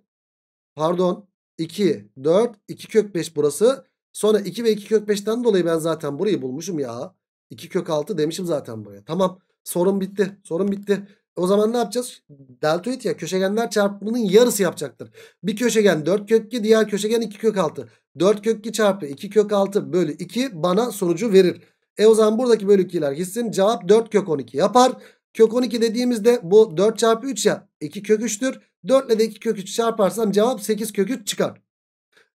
Pardon 2 4 2 kök 5 burası. Sonra 2 ve 2 kök 5'ten dolayı ben zaten burayı bulmuşum ya. 2 kök 6 demişim zaten buraya. Tamam sorun bitti sorun bitti. O zaman ne yapacağız? Deltoid ya köşegenler çarpımının yarısı yapacaktır. Bir köşegen 4 kökli diğer köşegen 2 kök 6. 4 kökli çarpı 2 kök 6 bölü 2 bana sonucu verir. E o zaman buradaki bölü 2'ler gitsin. Cevap 4 kök 12 yapar. Kök 12 dediğimizde bu 4 çarpı 3 ya 2 kök 3'tür. 4 ile de 2 kök 3 çarparsam cevap 8 kök 3 çıkar.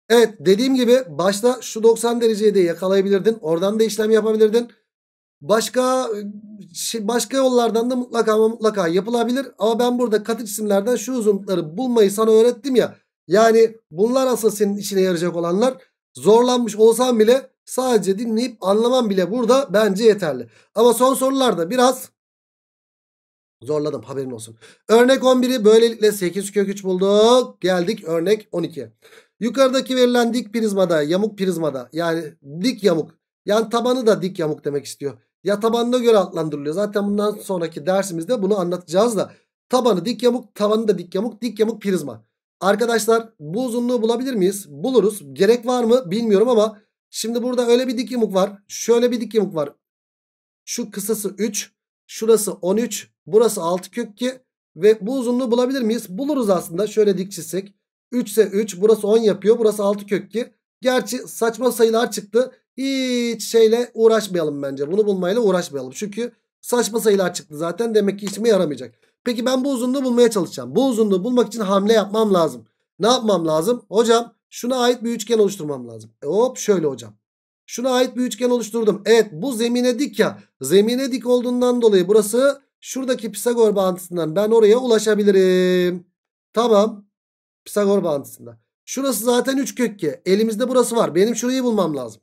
Evet dediğim gibi başta şu 90 dereceyi de yakalayabilirdin. Oradan da işlem yapabilirdin. Başka şey, başka yollardan da mutlaka ama mutlaka yapılabilir. Ama ben burada katı cisimlerden şu uzunlukları bulmayı sana öğrettim ya. Yani bunlar asıl senin işine yarayacak olanlar. Zorlanmış olsam bile sadece dinleyip anlamam bile burada bence yeterli. Ama son sorularda biraz zorladım haberin olsun. Örnek 11'i böylelikle 8 kök 3 bulduk. Geldik örnek 12'ye. Yukarıdaki verilen dik prizmada, yamuk prizmada yani dik yamuk. Yani tabanı da dik yamuk demek istiyor. Ya tabanına göre adlandırılıyor. Zaten bundan sonraki dersimizde bunu anlatacağız da. Tabanı dik yamuk, tavanı da dik yamuk, dik yamuk prizma. Arkadaşlar bu uzunluğu bulabilir miyiz? Buluruz. Gerek var mı bilmiyorum ama şimdi burada öyle bir dik yamuk var. Şöyle bir dik yamuk var. Şu kısası 3. Şurası 13. Burası 6 kök ki Ve bu uzunluğu bulabilir miyiz? Buluruz aslında. Şöyle dik çizsek. 3 ise 3. Burası 10 yapıyor. Burası 6 kök ki. Gerçi saçma sayılar çıktı. Hiç şeyle uğraşmayalım bence. Bunu bulmayla uğraşmayalım. Çünkü saçma sayılar çıktı zaten. Demek ki işime yaramayacak. Peki ben bu uzunluğu bulmaya çalışacağım. Bu uzunluğu bulmak için hamle yapmam lazım. Ne yapmam lazım? Hocam şuna ait bir üçgen oluşturmam lazım. E hop şöyle hocam. Şuna ait bir üçgen oluşturdum. Evet bu zemine dik ya. Zemine dik olduğundan dolayı burası şuradaki Pisagor bağıntısından ben oraya ulaşabilirim. Tamam. Pisagor bağıntısından. Şurası zaten 3 kökke. Elimizde burası var. Benim şurayı bulmam lazım.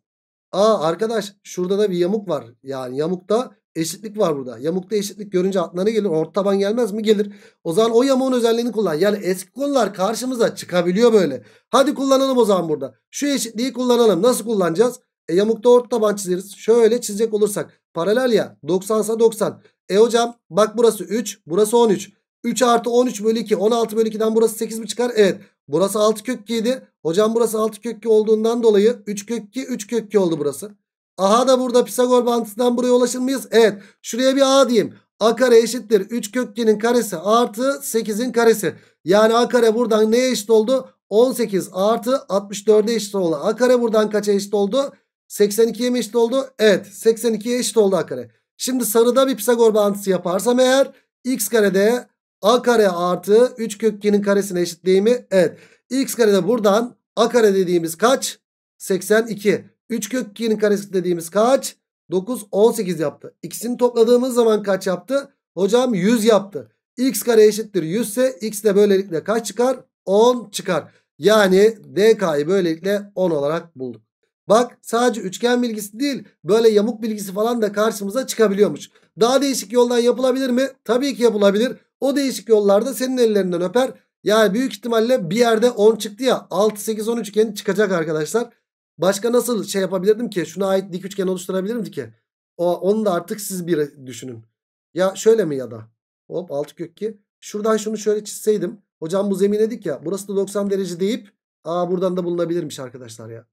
Aa arkadaş şurada da bir yamuk var. Yani yamukta eşitlik var burada. Yamukta eşitlik görünce aklına gelir? Orta taban gelmez mi? Gelir. O zaman o yamuğun özelliğini kullan. Yani eski konular karşımıza çıkabiliyor böyle. Hadi kullanalım o zaman burada. Şu eşitliği kullanalım. Nasıl kullanacağız? E yamukta orta taban çizeriz. Şöyle çizecek olursak. Paralel ya. 90'sa 90. E hocam bak burası 3. Burası 13. 3 artı 13 bölü 2. 16 bölü 2'den burası 8 mi çıkar? Evet. Burası 6 kök 7. Hocam burası 6 kök 2 olduğundan dolayı 3 kök 2 3 kök 2 oldu burası. Aha da burada Pisagor bantısından buraya ulaşır mıyız? Evet. Şuraya bir a diyeyim. A kare eşittir 3 kök 2'nin karesi artı 8'in karesi. Yani a kare buradan neye eşit oldu? 18 artı 64'e eşit oldu. A kare buradan kaça eşit oldu? 82'ye mi eşit oldu? Evet 82'ye eşit oldu a kare. Şimdi sarıda bir Pisagor bağıntısı yaparsam eğer x karede a kare artı 3 kökgenin karesine eşit değil mi? Evet. X kare de buradan a kare dediğimiz kaç? 82. 3 kökgenin karesi dediğimiz kaç? 9 18 yaptı. İkisini topladığımız zaman kaç yaptı? Hocam 100 yaptı. X kare eşittir 100 ise X de böylelikle kaç çıkar? 10 çıkar. Yani DK'yı böylelikle 10 olarak bulduk. Bak sadece üçgen bilgisi değil böyle yamuk bilgisi falan da karşımıza çıkabiliyormuş. Daha değişik yoldan yapılabilir mi? Tabii ki yapılabilir. O değişik yollarda senin ellerinden öper. Yani büyük ihtimalle bir yerde 10 çıktı ya 6 8 10 üçgeni çıkacak arkadaşlar. Başka nasıl şey yapabilirdim ki? Şuna ait dik üçgen oluşturabilirim ki. O, onu da artık siz bir düşünün. Ya şöyle mi ya da? Hop 6 kök 2. Şuradan şunu şöyle çizseydim. Hocam bu zemin dedik ya. Burası da 90 derece deyip. Aa buradan da bulunabilirmiş arkadaşlar ya.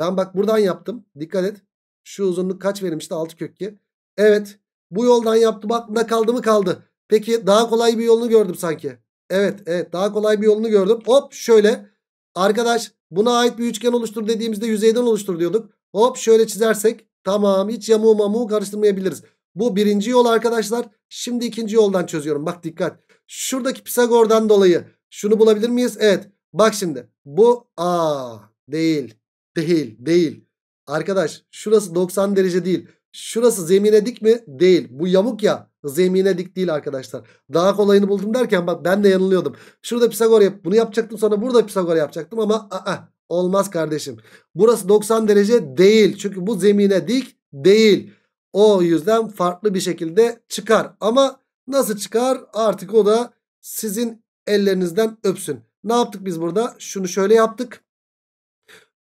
Ben bak buradan yaptım. Dikkat et. Şu uzunluk kaç verilmişti? 6 kökü. Evet. Bu yoldan yaptım. Aklımda kaldı mı kaldı. Peki daha kolay bir yolunu gördüm sanki. Evet. Evet. Daha kolay bir yolunu gördüm. Hop şöyle. Arkadaş buna ait bir üçgen oluştur dediğimizde yüzeyden oluştur diyorduk. Hop şöyle çizersek. Tamam. Hiç yamuğu mamuğu karıştırmayabiliriz. Bu birinci yol arkadaşlar. Şimdi ikinci yoldan çözüyorum. Bak dikkat. Şuradaki Pisagor'dan dolayı şunu bulabilir miyiz? Evet. Bak şimdi. Bu A değil. Değil değil. Arkadaş şurası 90 derece değil. Şurası zemine dik mi? Değil. Bu yamuk ya. Zemine dik değil arkadaşlar. Daha kolayını buldum derken bak ben de yanılıyordum. Şurada Pisagor yap. Bunu yapacaktım sonra burada Pisagor yapacaktım ama aa, ı-ı, olmaz kardeşim. Burası 90 derece değil. Çünkü bu zemine dik değil. O yüzden farklı bir şekilde çıkar. Ama nasıl çıkar? Artık o da sizin ellerinizden öpsün. Ne yaptık biz burada? Şunu şöyle yaptık.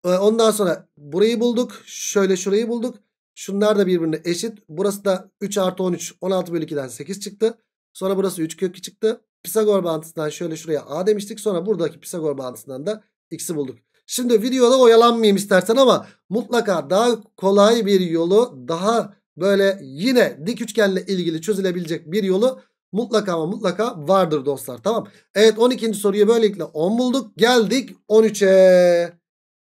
Ee, ondan sonra burayı bulduk. Şöyle şurayı bulduk. Şunlar da birbirine eşit. Burası da 3 artı 13 16 bölü 2'den 8 çıktı. Sonra burası 3 kök çıktı. Pisagor bağıntısından şöyle şuraya A demiştik. Sonra buradaki Pisagor bağıntısından da X'i bulduk. Şimdi videoda oyalanmayayım istersen ama mutlaka daha kolay bir yolu daha böyle yine dik üçgenle ilgili çözülebilecek bir yolu mutlaka ama mutlaka vardır dostlar tamam. Evet 12. soruyu böylelikle 10 bulduk geldik 13'e.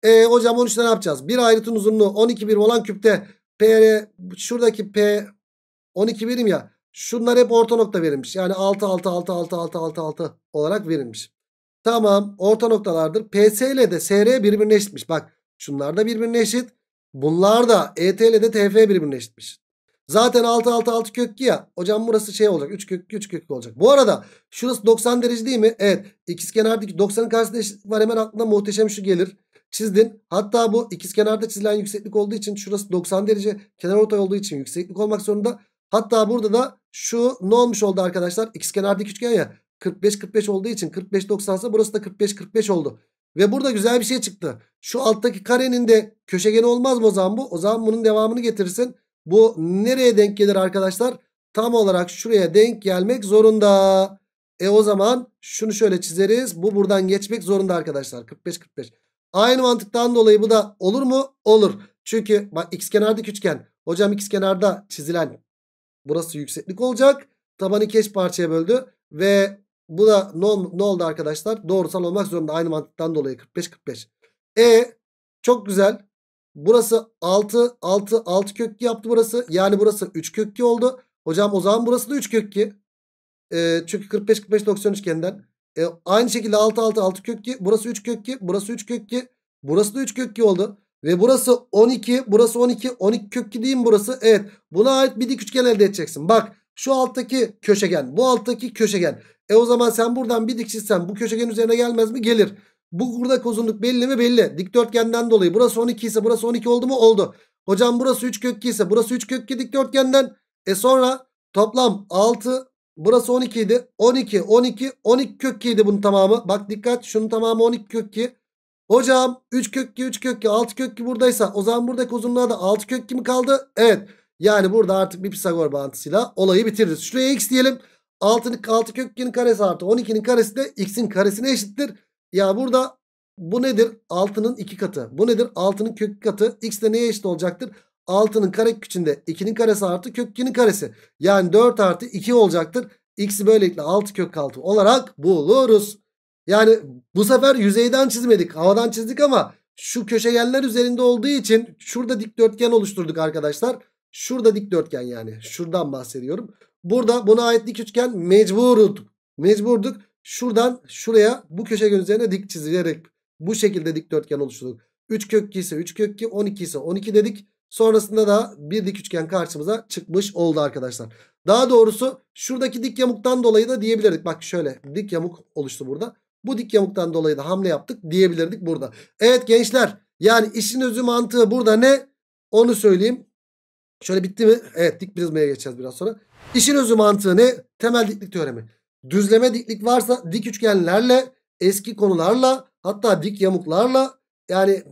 E hocam 13'te ne yapacağız? Bir ayrıtın uzunluğu 12 birim olan küpte P şuradaki P 12 birim ya. Şunlar hep orta nokta verilmiş. Yani 6 6 6 6 6 6 6 olarak verilmiş. Tamam orta noktalardır. PS ile de SR birbirine eşitmiş. Bak şunlar da birbirine eşit. Bunlar da ET ile de TF birbirine eşitmiş. Zaten 6 6 6 köklü ya. Hocam burası şey olacak. 3 köklü 3 köklü olacak. Bu arada şurası 90 derece değil mi? Evet. İkizkenardaki 90'ın karşısında eşitlik var. Hemen aklına muhteşem şu gelir çizdin. Hatta bu ikizkenarda çizilen yükseklik olduğu için şurası 90 derece kenarortay olduğu için yükseklik olmak zorunda. Hatta burada da şu ne olmuş oldu arkadaşlar? İkizkenardaki üçgen ya 45-45 olduğu için 45-90 ise burası da 45-45 oldu. Ve burada güzel bir şey çıktı. Şu alttaki karenin de köşegeni olmaz mı o zaman bu? O zaman bunun devamını getirsin. Bu nereye denk gelir arkadaşlar? Tam olarak şuraya denk gelmek zorunda. E o zaman şunu şöyle çizeriz. Bu buradan geçmek zorunda arkadaşlar. 45-45. Aynı mantıktan dolayı bu da olur mu? Olur. Çünkü bak x kenardaki üçgen. Hocam x kenarda çizilen burası yükseklik olacak. Tabanı iki parçaya böldü. Ve bu da ne, ne oldu arkadaşlar? Doğrusal olmak zorunda aynı mantıktan dolayı 45-45. E çok güzel. Burası 6, 6, 6 kökü yaptı burası. Yani burası 3 kökü oldu. Hocam o zaman burası da 3 kökü. E, çünkü 45-45-90 üçgenden. E, aynı şekilde 6 6 6 kök 2. Burası 3 kök 2. Burası 3 kök 2. Burası da 3 kök 2 oldu. Ve burası 12. Burası 12. 12 kök 2 değil mi burası? Evet. Buna ait bir dik üçgen elde edeceksin. Bak şu alttaki köşegen. Bu alttaki köşegen. E o zaman sen buradan bir dik çizsen bu köşegen üzerine gelmez mi? Gelir. Bu buradaki uzunluk belli mi? Belli. Dikdörtgenden dolayı. Burası 12 ise burası 12 oldu mu? Oldu. Hocam burası 3 kök 2 ise burası 3 kök 2 dikdörtgenden. E sonra toplam 6 Burası 12 idi. 12, 12, 12 kök 2 idi bunun tamamı. Bak dikkat şunun tamamı 12 kök 2. Hocam 3 kök 2, 3 kök 2, 6 kök 2 buradaysa o zaman buradaki uzunluğa da 6 kök 2 mi kaldı? Evet. Yani burada artık bir Pisagor bağıntısıyla olayı bitiririz. Şuraya x diyelim. 6'nın 6 kök 2'nin karesi artı 12'nin karesi de x'in karesine eşittir. Ya burada bu nedir? 6'nın 2 katı. Bu nedir? 6'nın kök katı. X de neye eşit olacaktır? 6'nın kare küçüğünde 2'nin karesi artı kök 2'nin karesi. Yani 4 artı 2 olacaktır. X'i böylelikle 6 kök 6 olarak buluruz. Yani bu sefer yüzeyden çizmedik. Havadan çizdik ama şu köşegenler üzerinde olduğu için şurada dikdörtgen oluşturduk arkadaşlar. Şurada dikdörtgen yani. Şuradan bahsediyorum. Burada buna ait dik üçgen mecburduk. Mecburduk. Şuradan şuraya bu köşegen üzerine dik çizilerek bu şekilde dikdörtgen oluşturduk. 3 kök 2 ise 3 kök 2 12 ise 12 dedik. Sonrasında da bir dik üçgen karşımıza çıkmış oldu arkadaşlar. Daha doğrusu şuradaki dik yamuktan dolayı da diyebilirdik. Bak şöyle dik yamuk oluştu burada. Bu dik yamuktan dolayı da hamle yaptık diyebilirdik burada. Evet gençler yani işin özü mantığı burada ne? Onu söyleyeyim. Şöyle bitti mi? Evet dik prizmaya geçeceğiz biraz sonra. İşin özü mantığı ne? Temel diklik teoremi. Düzleme diklik varsa dik üçgenlerle, eski konularla hatta dik yamuklarla yani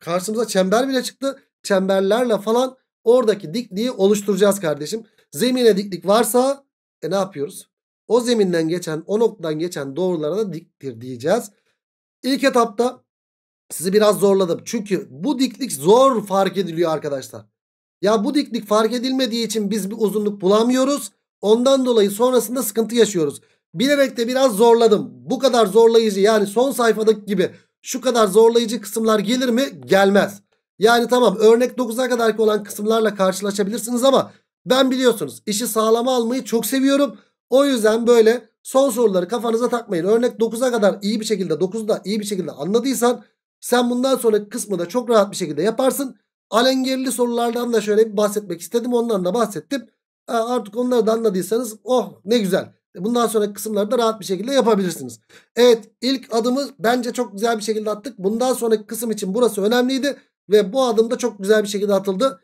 karşımıza çember bile çıktı çemberlerle falan oradaki dikliği oluşturacağız kardeşim. Zemine diklik varsa e ne yapıyoruz? O zeminden geçen o noktadan geçen doğrulara da diktir diyeceğiz. İlk etapta sizi biraz zorladım. Çünkü bu diklik zor fark ediliyor arkadaşlar. Ya bu diklik fark edilmediği için biz bir uzunluk bulamıyoruz. Ondan dolayı sonrasında sıkıntı yaşıyoruz. Bilerek de biraz zorladım. Bu kadar zorlayıcı yani son sayfadaki gibi şu kadar zorlayıcı kısımlar gelir mi? Gelmez. Yani tamam örnek 9'a kadarki olan kısımlarla karşılaşabilirsiniz ama ben biliyorsunuz işi sağlama almayı çok seviyorum. O yüzden böyle son soruları kafanıza takmayın. Örnek 9'a kadar iyi bir şekilde 9'u da iyi bir şekilde anladıysan sen bundan sonraki kısmı da çok rahat bir şekilde yaparsın. Alengirli sorulardan da şöyle bir bahsetmek istedim. Ondan da bahsettim. Artık onları da anladıysanız oh ne güzel. Bundan sonraki da rahat bir şekilde yapabilirsiniz. Evet ilk adımı bence çok güzel bir şekilde attık. Bundan sonraki kısım için burası önemliydi. Ve bu adım da çok güzel bir şekilde atıldı.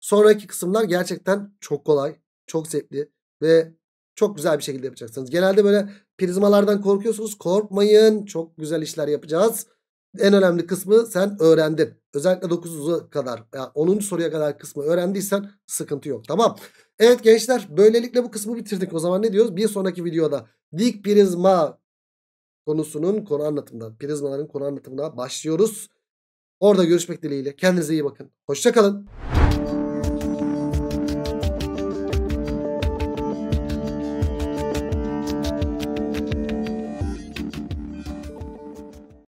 Sonraki kısımlar gerçekten çok kolay, çok zevkli ve çok güzel bir şekilde yapacaksınız. Genelde böyle prizmalardan korkuyorsunuz. Korkmayın. Çok güzel işler yapacağız. En önemli kısmı sen öğrendin. Özellikle 9'a kadar, yani 10. soruya kadar kısmı öğrendiysen sıkıntı yok. Tamam. Evet gençler böylelikle bu kısmı bitirdik. O zaman ne diyoruz? Bir sonraki videoda dik prizma konusunun konu anlatımından, prizmaların konu anlatımına başlıyoruz. Orada görüşmek dileğiyle. Kendinize iyi bakın. Hoşçakalın.